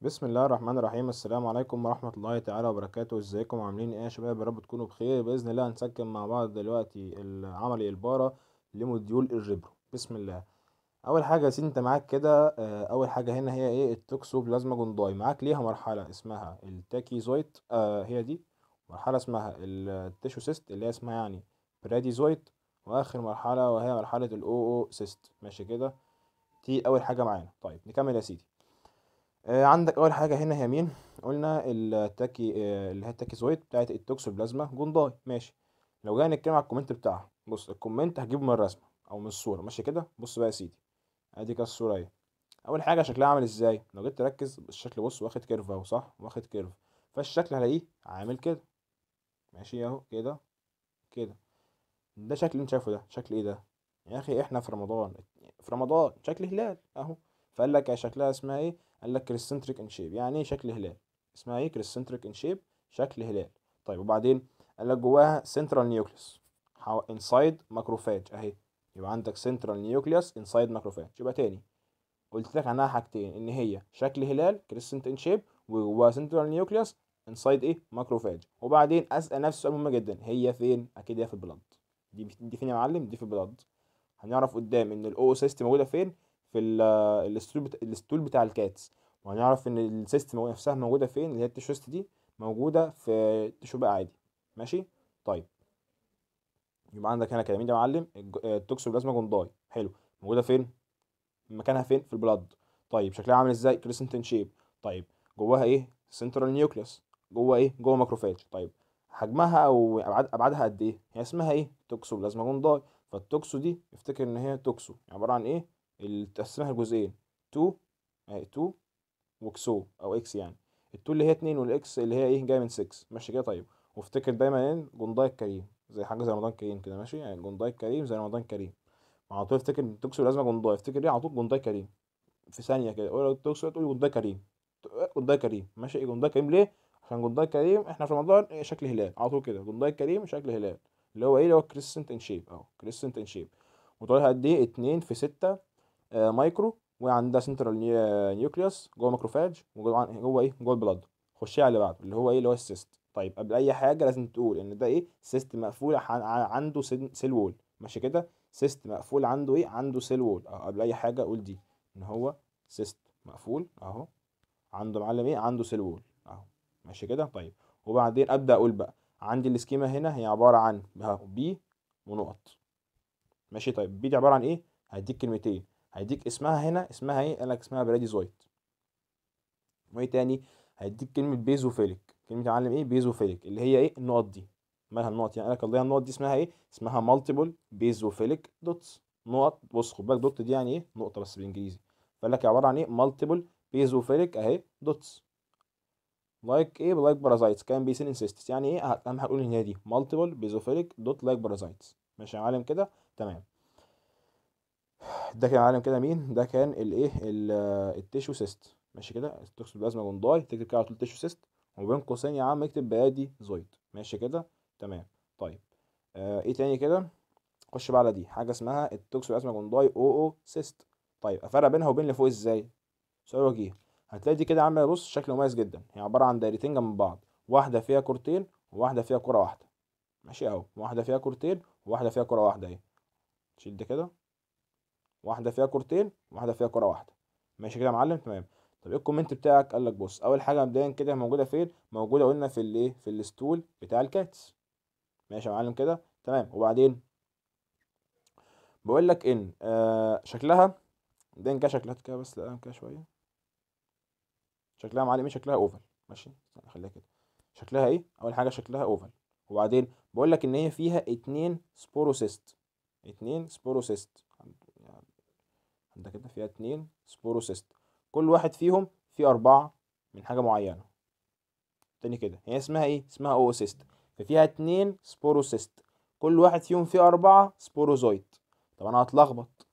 بسم الله الرحمن الرحيم السلام عليكم ورحمة الله تعالى وبركاته ازيكم عاملين ايه يا شباب يا رب تكونوا بخير بإذن الله هنسكن مع بعض دلوقتي العملي البارة لموديول الجبر بسم الله أول حاجة يا سيدي انت معاك كده آه، أول حاجة هنا هي ايه التوكسوبلازما جونداي معاك ليها مرحلة اسمها التاكيزويت آه هي دي مرحلة اسمها التيشو سيست اللي هي اسمها يعني براديزويت وآخر مرحلة وهي مرحلة الأو أو سيست ماشي كده دي أول حاجة معانا طيب نكمل يا سيدي آه، عندك اول حاجه هنا هي مين قلنا التاكي آه، اللي هي التاكيزويد بتاعت التوكسوبلازما جونداي ماشي لو جينا نتكلم على الكومنت بتاعها بص الكومنت هجيبه من الرسمه او من الصوره ماشي كده بص بقى يا سيدي ادي كده الصوره اهي اول حاجه شكلها عامل ازاي لو جيت تركز الشكل بص واخد كيرف اهو صح واخد كيرف فالشكل هلاقيه عامل كده ماشي اهو كده كده ده شكل اللي انت شايفه ده شكل ايه ده يا اخي احنا في رمضان في رمضان شكل هلال اهو فقال لك شكلها اسمها ايه قال لك كريسنتريك ان شيب يعني ايه شكل هلال اسمها ايه كريسنتريك ان شيب شكل هلال طيب وبعدين قال لك جواها سنترال نيوكليس انسايد ماكروفاج اهي يبقى عندك سنترال نيوكليس انسايد ماكروفاج يبقى تاني قلت لك عنها حاجتين ان هي شكل هلال كريسنت ان شيب وجواها سنترال نيوكليس انسايد ايه ماكروفاج وبعدين اسال نفسي سؤال مهم جدا هي فين اكيد هي في البلد دي دي فين يا معلم دي في البلد هنعرف قدام ان الاو سيستم موجوده فين في الاسطول بتاع الكاتس وهنعرف ان السيستم نفسها موجوده فين اللي هي التشوست دي موجوده في تشو بقى عادي ماشي طيب يبقى عندك هنا كلامين يا معلم التوكسوبلازما جونداي حلو موجوده فين مكانها فين في البلاد طيب شكلها عامل ازاي كريسنت شيب طيب جواها ايه سنترال نيوكليوس جوه ايه جوه ماكروفاج طيب حجمها او ابعاد ابعادها قد ايه هي اسمها ايه توكسوبلازما جونداي فالتوكسو دي افتكر ان هي توكسو عباره عن ايه تقسمها لجزئين 2 اهي يعني 2 وكسو او اكس يعني ال 2 اللي هي 2 والاكس اللي هي ايه جايه من 6 ماشي كده طيب وافتكر دايما ان جنداي الكريم زي حاجه زي رمضان كريم كده ماشي يعني جنداي الكريم زي رمضان كريم على طول افتكر تكسر لازمه جنداي افتكر ايه على طول جنداي كريم في ثانيه كده اول تكسر تقول جنداي كريم آه، جنداي كريم ماشي إيه جنداي كريم ليه عشان جنداي كريم احنا في رمضان آه، شكل هلال على طول كده جنداي كريم شكل هلال اللي هو ايه اللي هو كريسنت ان شيب اهو كريسنت ان شيب وطولها قد ايه 2 في 6 آه، مايكرو وعندها سنترال آه، نيوكليوس جوه ماكروفاج وجوه جوه ايه جوه البلد خشيها على اللي بعده اللي هو ايه اللي هو السيست طيب قبل اي حاجه لازم تقول ان ده ايه سيست مقفول عنده سيل وول ماشي كده سيست مقفول عنده ايه عنده سيل وول أه، قبل اي حاجه قول دي ان هو سيست مقفول اهو عنده معلم ايه عنده سيل وول اهو ماشي كده طيب وبعدين ابدا اقول بقى عندي السكيما هنا هي عباره عن بي ونقط ماشي طيب بي دي عباره عن ايه هديك كلمتين هيديك اسمها هنا اسمها ايه قال لك اسمها براديزويت وايه تاني هيديك كلمه بيزوفيليك كلمه يا ايه بيزوفيليك اللي هي ايه النقط دي مالها النقط يعني قال لك الله النقط دي اسمها ايه اسمها مالتيبل بيزوفيليك دوتس نقط بص خد بالك دوت دي يعني ايه نقطه بس بالانجليزي فقال لك عباره عن ايه مالتيبل بيزوفيليك اهي دوتس لايك ايه لايك بارازايتس كان بي سين انسيستس يعني ايه اهم هقول ان هي دي مالتيبل بيزوفيليك دوت لايك بارازايتس ماشي يا معلم كده تمام ده كان عالم كده مين ده كان الايه التيشو سيست ماشي كده التوكس بلازما جونداي تكتب كده على طول تيشو سيست وبين قوسين يا عم اكتب بادي زويد ماشي كده تمام طيب آه ايه تاني كده خش بقى على دي حاجه اسمها التوكس بلازما جونداي او او سيست طيب افرق بينها وبين اللي فوق ازاي سؤال وجيه هتلاقي دي كده عامله بص شكل مميز جدا هي عباره عن دايرتين جنب بعض واحده فيها كورتين وواحده فيها كره واحده ماشي اهو واحده فيها كورتين وواحده فيها كره واحده اهي شد كده واحده فيها كورتين واحده فيها كره واحده ماشي كده يا معلم تمام طب ايه الكومنت بتاعك قال لك بص اول حاجه مبدئيا كده موجوده فين موجوده قلنا في الايه في الستول بتاع الكاتس ماشي يا معلم كده تمام وبعدين بقول لك ان آه شكلها ده كده شكلها كده بس لا كده شويه شكلها معلم ايه شكلها اوفل ماشي خليها كده شكلها ايه اول حاجه شكلها اوفل وبعدين بقول لك ان هي فيها اتنين سبوروسيست اتنين سبوروسيست ده كده فيها اتنين سبوروسيست كل واحد فيهم فيه أربعة من حاجة معينة تاني كده هي اسمها ايه؟ اسمها اوسيست ففيها اتنين سبوروسيست كل واحد فيهم فيه أربعة سبوروزويت طب أنا هتلخبط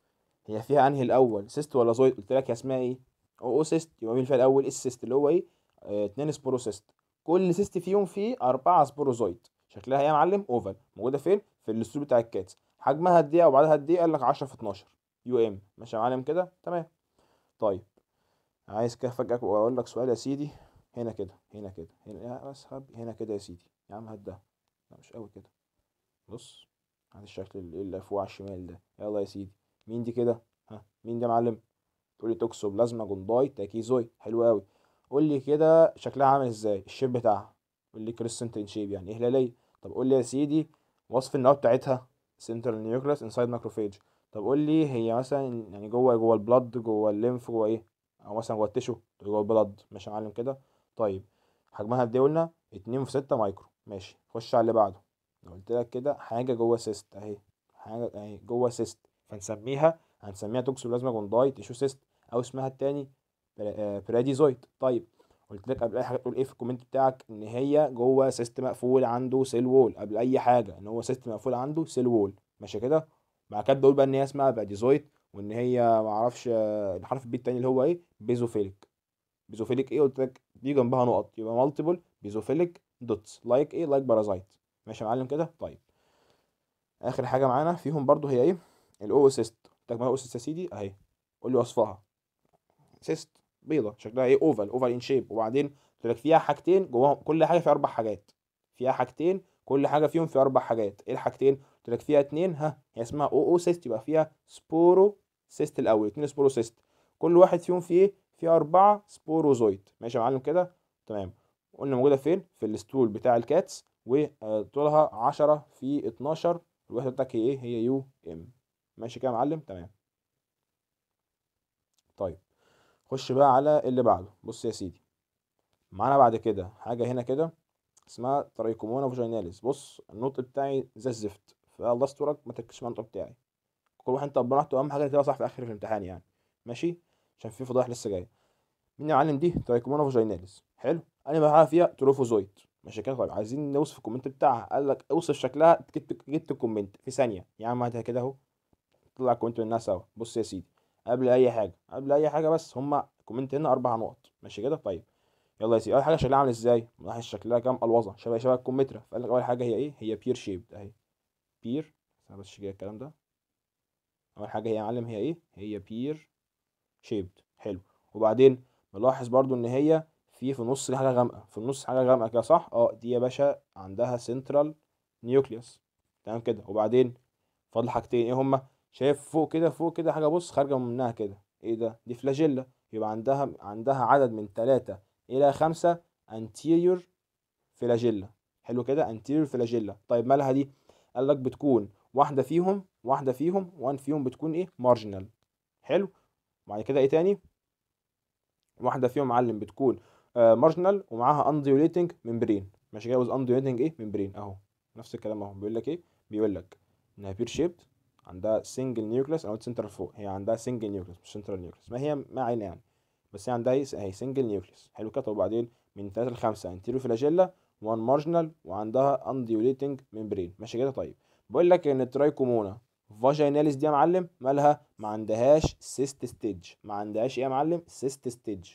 هي فيها أنهي الأول سيست ولا زويت قلت لك هي اسمها ايه؟ اوسيست يبقى مين فيها الأول؟ السيست اللي هو ايه؟ اه اتنين سبوروسيست كل سيست فيهم فيه أربعة سبوروزويت شكلها ايه يا معلم؟ اوفال موجودة فين؟ في الأسلوب بتاع الكاتس حجمها قد ايه أو بعدها قد ايه؟ قال لك 10 في 12 يو ام ماشي يا معلم كده تمام طيب عايز كده افاجئك واقول لك سؤال يا سيدي هنا كده هنا كده هنا اسحب هنا كده يا سيدي يا عم هات ده لا مش قوي كده بص على الشكل اللي فوق على الشمال ده يلا يا سيدي مين دي كده ها مين دي يا معلم تقول لي توكسو بلازما جونداي تاكيزوي حلو قوي قول لي كده شكلها عامل ازاي الشيب بتاعها قول لي كريسنتين شيب يعني اهلاليه طب قول لي يا سيدي وصف النواه بتاعتها سنترال نيوكليس انسايد ماكروفيج طب قول لي هي مثلا يعني جوه جوه البلد جوه الليمف جوه ايه او مثلا جوه التشو جوه البلد ماشي يا معلم كده طيب حجمها قد ايه قلنا 2 في 6 مايكرو ماشي خش على اللي بعده قلت لك كده حاجه جوه سيست اهي حاجه اهي يعني جوه سيست فنسميها هنسميها توكسوبلازما جونداي تيشو سيست او اسمها التاني براديزويد آه، طيب قلت لك قبل اي حاجه تقول ايه في الكومنت بتاعك ان هي جوه سيست مقفول عنده سيل وول قبل اي حاجه ان هو سيست مقفول عنده سيل وول ماشي كده بعد كده بقول بقى ان هي اسمها باديزويت وان هي معرفش آه، الحرف البي التاني اللي هو ايه بيزوفيليك بيزوفيليك ايه قلت لك دي جنبها نقط يبقى مالتيبل بيزوفيليك دوتس لايك ايه لايك بارازايت ماشي يا معلم كده طيب اخر حاجه معانا فيهم برضو هي ايه الاوسيست قلت لك ما اوسيست يا سيدي اهي قول لي وصفها سيست بيضه شكلها ايه اوفال اوفال ان شيب وبعدين قلت لك فيها حاجتين جواهم كل حاجه فيها اربع حاجات فيها حاجتين كل حاجه فيهم في اربع حاجات ايه الحاجتين قلت لك فيها اتنين ها هي اسمها او او سيست يبقى فيها سبورو سيست الاول اتنين سبورو سيست كل واحد فيهم فيه ايه فيه اربعه سبوروزويد ماشي يا معلم كده تمام قلنا موجوده فين في الستول بتاع الكاتس وطولها 10 في 12 الوحده بتاعتك هي ايه هي يو ام ماشي كده يا معلم تمام طيب خش بقى على اللي بعده بص يا سيدي معانا بعد كده حاجه هنا كده اسمها ترايكومونا فاجيناليس بص النطق بتاعي زي الزفت فالله يسترك ما تركزش مع النقطه بتاعي كل واحد انت براحته اهم حاجه تبقى صح في اخر الامتحان يعني ماشي عشان في فضايح لسه جايه مين يا معلم دي تايكومونا فاجيناليس حلو انا بقى فيها تروفوزويد ماشي كده طيب عايزين نوصف الكومنت بتاعها قال لك اوصف شكلها جبت جبت الكومنت في ثانيه يا عم هاتها كده اهو طلع كومنت منها سوا بص يا سيدي قبل اي حاجه قبل اي حاجه بس هما كومنت هنا اربع نقط ماشي كده طيب يلا يا سيدي اول حاجه شكلها عامل ازاي من شكلها كام الوظه شبه شبه الكمثرى فقال لك اول حاجه هي ايه هي بير شيب اهي بير انا بس جاي الكلام ده اول حاجه هي يا معلم هي ايه هي بير شيبد حلو وبعدين نلاحظ برضو ان هي في في النص حاجه غامقه في النص حاجه غامقه كده صح اه دي يا باشا عندها سنترال نيوكليوس تمام كده وبعدين فاضل حاجتين ايه هما شايف فوق كده فوق كده حاجه بص خارجه منها كده ايه ده دي فلاجيلا يبقى عندها عندها عدد من ثلاثة الى خمسة انتيريور فلاجيلا حلو كده انتيريور فلاجيلا طيب مالها دي قال لك بتكون واحده فيهم واحده فيهم وان فيهم بتكون ايه مارجنال حلو بعد كده ايه تاني واحده فيهم معلم بتكون مارجنال آه، ومعاها انديوليتنج ميمبرين ماشي جاوز انديوليتنج ايه ميمبرين اهو نفس الكلام اهو بيقول لك ايه بيقول لك انها بير شيبت عندها سنجل نيوكليس او سنترال فوق هي عندها سنجل نيوكليس مش سنترال نيوكليس ما هي ما علينا يعني بس هي عندها اهي سنجل نيوكليس حلو كده وبعدين من 3 ل 5 انتيرو فلاجيلا وان مارجنال وعندها انديوليتنج ميمبرين ماشي كده طيب بقول لك ان الترايكومونا فاجيناليس دي يا معلم مالها ما عندهاش سيست ستيج ما عندهاش ايه يا معلم سيست ستيج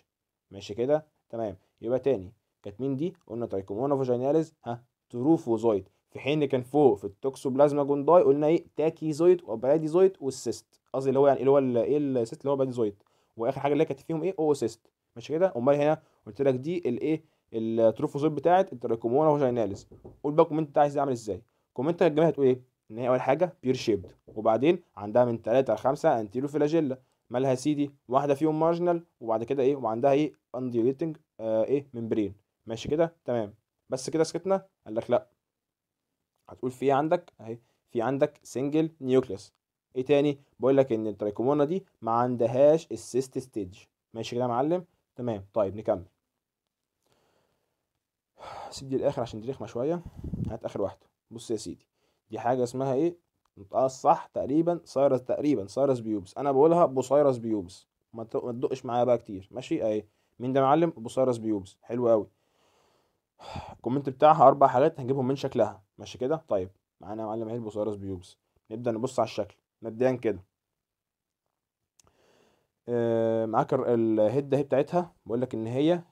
ماشي كده تمام يبقى تاني كانت مين دي قلنا ترايكومونا فاجيناليس ها تروفوزويد في حين كان فوق في التوكسوبلازما جونداي قلنا ايه تاكيزويد وبراديزويد والسيست قصدي اللي هو يعني اللي هو ايه السيست اللي هو براديزويد واخر حاجه اللي كانت فيهم ايه اوسيست ماشي كده امال هنا قلت لك دي الايه التروفوزيت بتاعت التراكمونا فاجيناليز قول بقى الكومنت بتاعي عايز اعمل ازاي الكومنت الجميل هتقول ايه ان هي اول حاجه بير شيبد وبعدين عندها من 3 ل 5 انتيرو فلاجيلا مالها سيدي واحده فيهم مارجنال وبعد كده ايه وعندها ايه انديليتنج آه ايه ممبرين ماشي كده تمام بس كده سكتنا قال لك لا هتقول في ايه عندك اهي في عندك سنجل نيوكليس ايه تاني بقول لك ان الترايكومونا دي ما عندهاش السيست ستيج ماشي كده يا معلم تمام طيب نكمل سيب دي الاخر عشان دي شويه هات اخر واحده بص يا سيدي دي حاجه اسمها ايه نطقها صح تقريبا سايرس تقريبا سايرس بيوبس انا بقولها بوسايرس بيوبس ما تدقش معايا بقى كتير ماشي اهي مين ده معلم بوسايرس بيوبس حلو قوي الكومنت بتاعها اربع حاجات هنجيبهم من شكلها ماشي كده طيب معانا يا معلم اهي بوسايرس بيوبس نبدا نبص على الشكل مبدئيا كده آه، معاك الهيد اهي بتاعتها بقول لك ان هي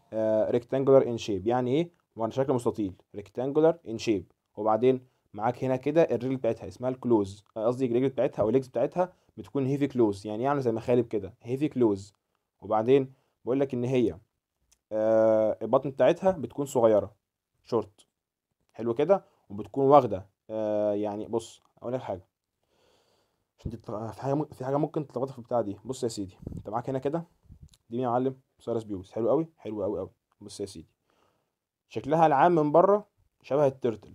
ريكتانجولار ان شيب يعني ايه طبعا شكل مستطيل ريكتانجولار ان شيب وبعدين معاك هنا كده الرجل بتاعتها اسمها الكلوز آه، قصدي الرجل بتاعتها او الليجز بتاعتها بتكون هيفي كلوز يعني يعني زي مخالب كده هيفي كلوز وبعدين بقول لك ان هي آه البطن بتاعتها بتكون صغيره شورت حلو كده وبتكون واخده آه يعني بص اقول لك حاجه عشان في حاجه ممكن تتلخبط في البتاعه دي بص يا سيدي انت معاك هنا كده دي يا معلم سارس بيوس حلو قوي حلو قوي قوي بص يا سيدي شكلها العام من بره شبه الترتل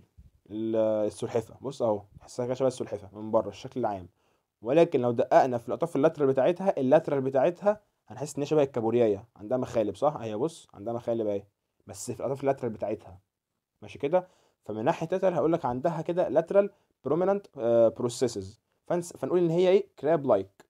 السلحفه بص اهو تحسها كده شبه السلحفه من بره الشكل العام ولكن لو دققنا في الاطراف اللاترال بتاعتها اللاترال بتاعتها هنحس ان هي شبه الكابوريايه عندها مخالب صح اهي بص عندها مخالب اهي بس في الاطراف اللاترال بتاعتها ماشي كده فمن ناحيه لاترال هقول لك عندها كده لاترال بروميننت بروسيسز فنقول ان هي ايه كراب لايك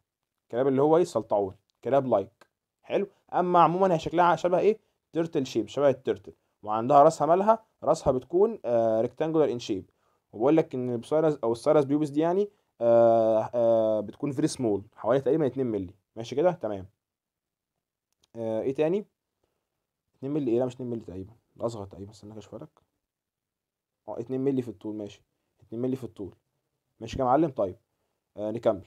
كراب اللي هو ايه سلطعون كراب لايك حلو اما عموما هي شكلها شبه ايه تيرتل شيب شبه التيرتل وعندها راسها مالها راسها بتكون ريكتانجولار ان شيب وبقول لك ان البسايرس او السايرس بيوبس دي يعني آآ آه، آآ آه، بتكون فيري سمول حوالي تقريبا 2 مللي ماشي كده تمام آه، ايه تاني 2 مللي ايه لا مش 2 مللي تقريبا اصغر تقريبا استنى كده اشوف لك اه 2 مللي في الطول ماشي 2 مللي في الطول ماشي كده يا معلم طيب آه نكمل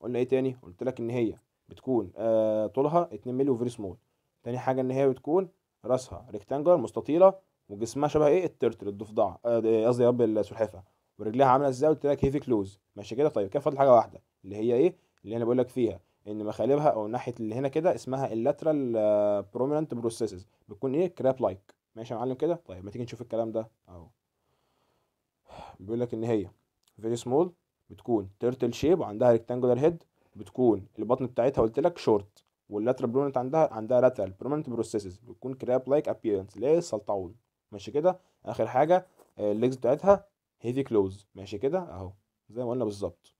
قلنا ايه تاني قلت لك ان هي بتكون آه طولها 2 مللي وفيري سمول تاني حاجه ان هي بتكون راسها ريكتانجل مستطيله وجسمها شبه ايه الترتل الضفدع آه، آه، قصدي يا رب السلحفه ورجليها عامله ازاي قلت لك هيفي كلوز ماشي كده طيب كده فاضل حاجه واحده اللي هي ايه اللي انا بقول لك فيها ان مخالبها او ناحيه اللي هنا كده اسمها اللاترال بروميننت آه، بروسيسز بتكون ايه كراب لايك ماشي يا معلم كده طيب ما تيجي نشوف الكلام ده اهو بيقول لك ان هي فيري سمول بتكون تيرتل شيب وعندها ريكتانجولار هيد بتكون البطن بتاعتها قلت لك شورت واللاترال برومنت عندها عندها لاترال برومنت بروسيسز بتكون كراب لايك ابييرنس اللي هي السلطعون ماشي كده اخر حاجه الليجز آه، بتاعتها هيفي كلوز ماشي كده اهو زي ما قلنا بالظبط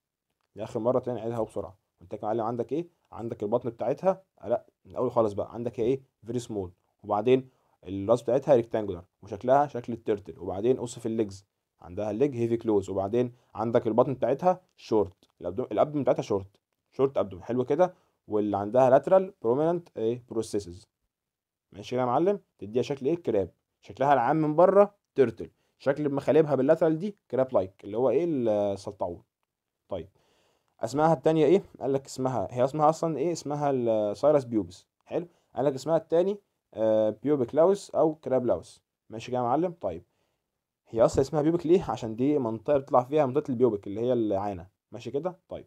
لاخر مره تاني عيدها بسرعه انت معلم عندك ايه عندك البطن بتاعتها آه، لا من الاول خالص بقى عندك هي ايه فيري سمول وبعدين الراس بتاعتها ريكتانجولار وشكلها شكل التيرتل وبعدين قص في الليجز عندها الليج هيفي كلوز وبعدين عندك البطن بتاعتها شورت الابدوم بتاعتها شورت شورت ابدوم حلو كده واللي عندها لاترال بروميننت ايه بروسيسز ماشي كده يا معلم تديها شكل ايه كراب شكلها العام من بره تيرتل شكل مخالبها باللاترال دي كراب لايك اللي هو ايه السلطعون طيب اسمائها التانية ايه قال لك اسمها هي اسمها اصلا ايه اسمها السايرس بيوبس حلو قال لك اسمها التاني آه بيوبك لاوس او كراب لاوس ماشي كده يا معلم طيب هي اصلا اسمها بيوبك ليه عشان دي منطقه بتطلع فيها منطقه البيوبك اللي هي العانه ماشي كده طيب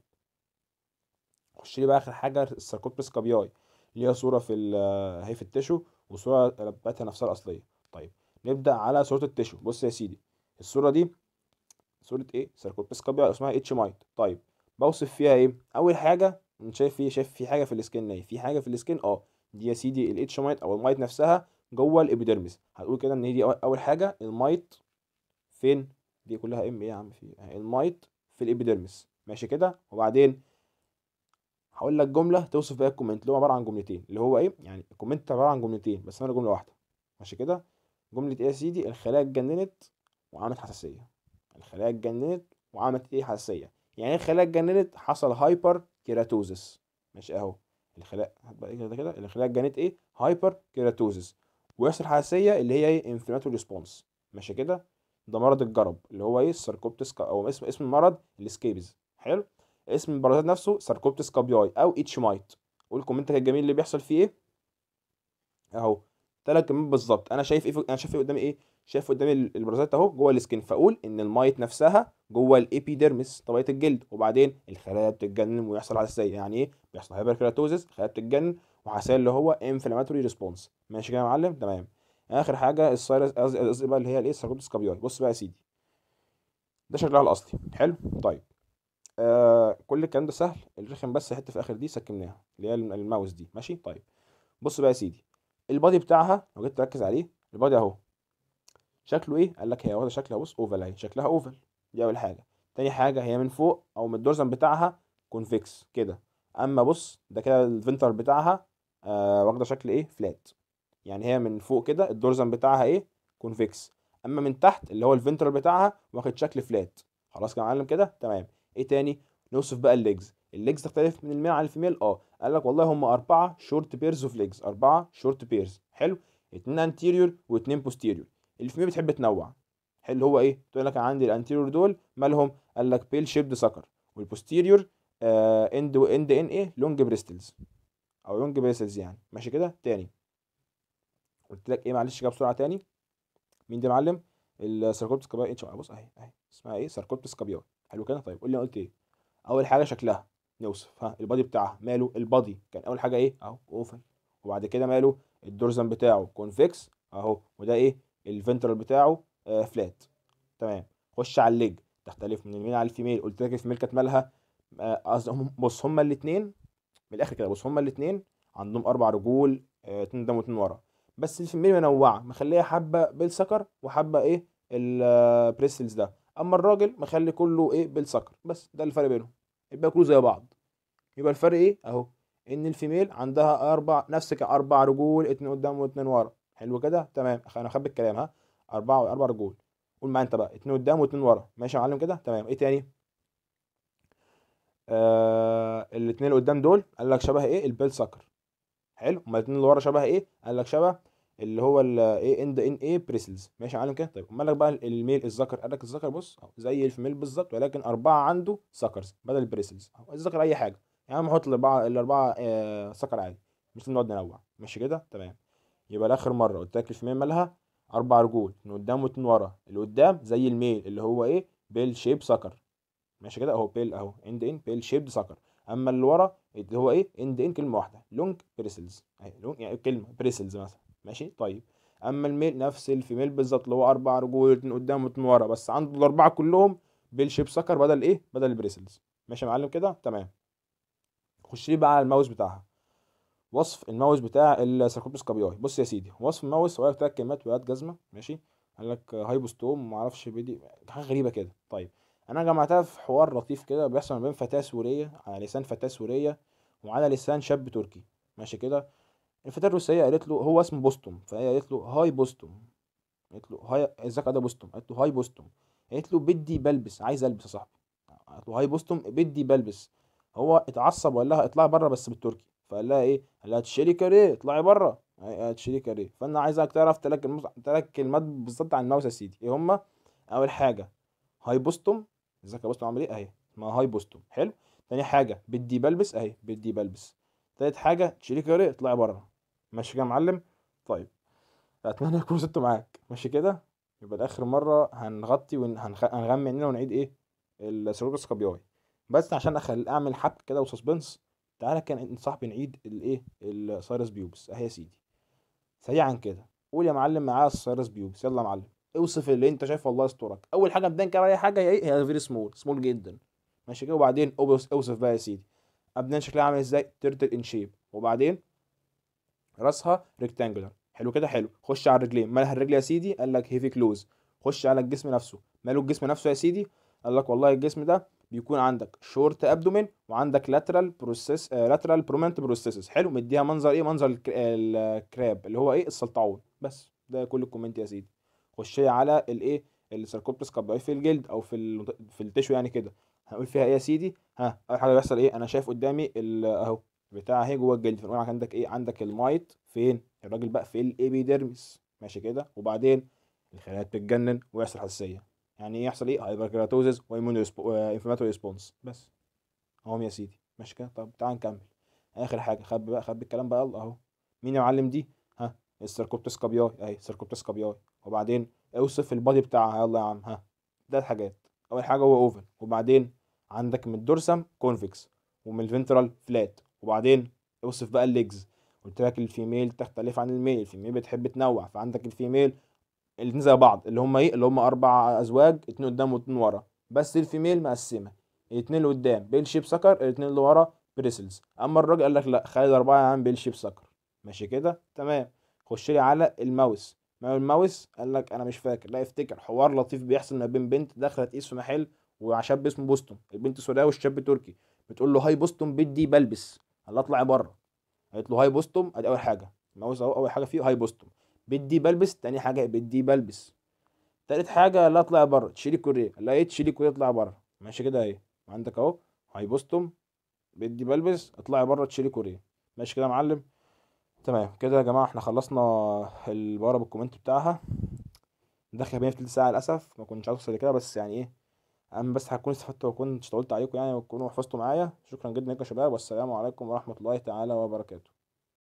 خش لي بقى اخر حاجه الساركوبتس كابياي ليها صوره في هيف التشو وصوره بتاعتها نفسها الاصليه طيب نبدا على صوره التشو بص يا سيدي الصوره دي صوره ايه ساركوبتس كابياي اسمها اتش مايت طيب بوصف فيها ايه اول حاجه انت شايف ايه شايف في حاجه في السكن ايه في حاجه في السكن اه دي يا سيدي الاتش مايت او المايت نفسها جوه الابيدرمس هتقول كده ان هي دي اول حاجه المايت فين دي كلها ام ايه يا عم في آه، المايت في الابيدرمس ماشي كده وبعدين هقول لك جمله توصف بيها الكومنت اللي هو عباره عن جملتين اللي هو ايه يعني الكومنت عباره عن جملتين بس انا جمله واحده ماشي كده جمله ايه يا سيدي الخلايا اتجننت وعملت حساسيه الخلايا اتجننت وعملت ايه حساسيه يعني ايه الخلايا اتجننت حصل هايبر كيراتوزس ماشي اهو الخلايا إيه كده كده الخلايا اتجننت ايه هايبر كيراتوزس ويحصل حساسيه اللي هي ايه انفلاماتوري ريسبونس ماشي كده ده مرض الجرب اللي هو ايه السركوبتس او اسم اسم المرض الاسكيبز حلو اسم البرازيل نفسه ساركوبتس كابياي او اتش مايت قول والكومنت الجميل اللي بيحصل فيه ايه اهو ثلاث كمان بالظبط انا شايف ايه انا شايف إيه قدامي ايه شايف قدامي البرازيلات اهو جوه السكن فاقول ان المايت نفسها جوه الابيديرمس طبقه الجلد وبعدين الخلايا بتتجنن ويحصل عساسيه يعني ايه بيحصل هايبركيراتوزيس الخلايا بتتجنن وحساسيه اللي هو انفلاماتوري ريسبونس ماشي كده يا معلم تمام اخر حاجه السايرس قصدي بقى اللي هي الايه ساركوبتس كابياي بص بقى يا سيدي ده شكلها الاصلي حلو طيب آه كل الكلام ده سهل الرخم بس حته في اخر دي سكناها اللي هي الماوس دي ماشي طيب بص بقى يا سيدي البادي بتاعها لو جيت تركز عليه البادي اهو شكله ايه قال لك هي واخده شكلها بص اوفل اهي شكلها اوفل دي اول حاجه تاني حاجه هي من فوق او من الدورزن بتاعها كونفكس كده اما بص ده كده الفنتر بتاعها آه واخده شكل ايه فلات يعني هي من فوق كده الدورزن بتاعها ايه كونفكس اما من تحت اللي هو الفنتر بتاعها واخد شكل فلات خلاص كده معلم كده تمام ايه تاني نوصف بقى الليجز الليجز تختلف من الميل على الفيميل اه قال لك والله هم اربعه شورت بيرز اوف ليجز اربعه شورت بيرز حلو اتنين انتيريور واتنين بوستيريور الفيميل بتحب تنوع حلو هو ايه تقول لك عندي الانتيريور دول مالهم قال لك بيل شيبد سكر والبوستيريور آه اند واند ان ايه لونج بريستلز او لونج بريستلز يعني ماشي كده تاني قلت لك ايه معلش كده بسرعه تاني مين ده معلم الساركوبتس كابيوي إيه؟ بص اهي اهي اسمها ايه ساركوبتس كابيوي حلو كده طيب قول لي انا قلت ايه اول حاجه شكلها يوسف ها البادي بتاعها ماله البادي كان اول حاجه ايه اهو اوفل وبعد كده ماله الدورزن بتاعه كونفكس اهو وده ايه الفنترال بتاعه آه فلات تمام خش على الليج تختلف من الميل على الفيميل قلت لك الفيميل كانت مالها قصدي آه بص هما الاثنين من الاخر كده بص هما الاثنين عندهم اربع رجول آه، اتنين آه قدام واتنين ورا بس الفيميل منوعه مخليها حبه بالسكر وحبه ايه البريسلز آه، ده اما الراجل مخلي كله ايه بالسكر بس ده الفرق بينهم يبقى كله زي بعض يبقى الفرق ايه اهو ان الفيميل عندها اربع نفس كاربع رجول اتنين قدام واتنين ورا حلو كده تمام انا اخبي الكلام ها اربعه اربع رجول قول معايا انت بقى اتنين قدام واتنين ورا ماشي يا معلم كده تمام ايه تاني آه الاثنين اللي قدام دول قال لك شبه ايه البيل سكر حلو امال الاثنين اللي ورا شبه ايه قال لك شبه اللي هو الاي ان ده ان اي بريسلز ماشي عالم كده طيب امال بقى الميل الذكر قال لك الذكر بص زي الفيميل بالظبط ولكن اربعه عنده سكرز بدل البريسلز الذكر اي حاجه يعني انا حط الاربعه الاربعه آه سكر عادي مش نقعد ننوع ماشي كده تمام يبقى لاخر مره قلت لك الفيميل مالها اربع رجول من قدام واتنين ورا اللي قدام زي الميل اللي هو ايه بيل شيب سكر ماشي كده اهو بيل اهو اند ان بيل شيب سكر اما اللي ورا اللي هو ايه اند ان كلمه واحده لونج بريسلز اهي لونج يعني كلمه بريسلز مثلا ماشي طيب اما الميل نفس الفيميل بالظبط اللي هو اربع رجول اتنين قدام واتنين ورا بس عنده الاربعه كلهم بالشيب سكر بدل ايه بدل البريسلز ماشي يا معلم كده تمام خش لي بقى على الماوس بتاعها وصف الماوس بتاع السيركوبس كابياي بص يا سيدي وصف الماوس هو ثلاث كلمات ويات جزمه ماشي قال لك هايبوستوم ما اعرفش بيدي حاجه غريبه كده طيب انا جمعتها في حوار لطيف كده بيحصل ما بين فتاه سوريه على آه، لسان فتاه سوريه وعلى لسان شاب تركي ماشي كده الفتاة الروسية قالت له هو اسمه بوستوم فهي قالت له هاي بوستوم قالت له هاي ازيك يا بوستوم قالت له هاي بوستوم قالت له بدي بلبس عايز البس يا صاحبي قالت له هاي بوستوم بدي بلبس هو اتعصب وقال لها اطلعي بره بس بالتركي فقال لها ايه قال لها تشيلي كاريه اطلعي بره هتشيلي كاريه فانا عايزك تعرف تلات المز... تلات كلمات بالظبط عن الماوس يا سيدي ايه هما اول حاجه هاي بوستوم ازيك يا بوستوم عامل ايه اهي ما هاي بوستوم حلو تاني حاجه بدي بلبس اهي بدي بلبس تالت حاجه تشيلي كاريه اطلعي بره ماشي كده يا معلم طيب اتمنى اكون سبتوا معاك ماشي كده يبقى لاخر مره هنغطي وهنغمي عينينا ونعيد ايه السيروب السكابيوي بس عشان أخل... اعمل حبك كده وسسبنس تعالى كان صاحبي نعيد الايه السايرس بيوبس اهي يا سيدي سريعا كده قول يا معلم معايا السايرس بيوبس يلا يا معلم اوصف اللي انت شايفه الله يسترك اول حاجه ابدا كده اي حاجه هي ايه هي فيري سمول سمول جدا ماشي كده وبعدين اوصف بقى يا سيدي ابدا شكلها عامل ازاي تيرتل ان شيب وبعدين راسها ريكتانجولار حلو كده حلو خش على الرجلين مالها الرجل يا سيدي قال لك هيفي كلوز خش على الجسم نفسه ماله الجسم نفسه يا سيدي قال لك والله الجسم ده بيكون عندك شورت ابدومين وعندك لاترال بروسيس لاترال برومنت بروسيسس حلو مديها منظر ايه منظر الكراب اللي هو ايه السلطعون بس ده كل الكومنت يا سيدي خش على الايه السركوبتس كابلاي في الجلد او في في التشو يعني كده هنقول فيها ايه يا سيدي ها اول حاجه بيحصل ايه انا شايف قدامي اهو بتاع اهي جوه الجلد فنقول عندك ايه عندك المايت فين الراجل بقى في الابيديرمس ماشي كده وبعدين الخلايا تتجنن ويحصل حساسيه يعني إيه يحصل ايه هايبركراتوزز وايمون انفلاماتوري ريسبونس بس اهو يا سيدي ماشي كده طب تعال نكمل اخر حاجه خبي بقى خبي الكلام بقى يلا اهو مين يا معلم دي ها السيركوبتس كابياي اهي السيركوبتس كابياي وبعدين اوصف البادي بتاعها يلا يا عم ها ده الحاجات اول حاجه هو اوفن وبعدين عندك من الدورسم كونفكس ومن الفنترال فلات وبعدين اوصف بقى الليجز قلت لك الفيميل تختلف عن الميل الفيميل بتحب تنوع فعندك الفيميل الاثنين زي بعض اللي هم ايه اللي هم اربع ازواج اتنين قدام واتنين ورا بس الفيميل مقسمه الاثنين اللي قدام بيل شيب سكر الاثنين اللي ورا بريسلز اما الراجل قال لك لا خلي الاربعه يا عم بيل شيب سكر ماشي كده تمام خش لي على الماوس الماوس قال لك انا مش فاكر لا افتكر حوار لطيف بيحصل ما بين بنت داخله تقيس في محل وعشاب اسمه بوستون البنت سوداء والشاب تركي بتقول له هاي بوستون بدي بلبس هلا اطلع بره قالت له هاي بوستم ادي اول حاجه الماوس اهو اول حاجه فيه هاي بوستم بدي بلبس تاني حاجه بدي بلبس تالت حاجه لا اطلع بره تشيلي كوريه ايه تشيلي كوريه اطلع بره ماشي كده اهي عندك اهو هاي بوستم بدي بلبس اطلعي بره تشيلي كوريه ماشي كده يا معلم تمام كده يا جماعه احنا خلصنا البقره بالكومنت بتاعها دخل بينا في تلت ساعه للاسف ما كنتش عاوز اوصل لكده بس يعني ايه انا بس هكون استفدت واكون اشتغلت عليكم يعني وتكونوا حفظتوا معايا شكرا جدا لكم يا شباب والسلام عليكم ورحمه الله تعالى وبركاته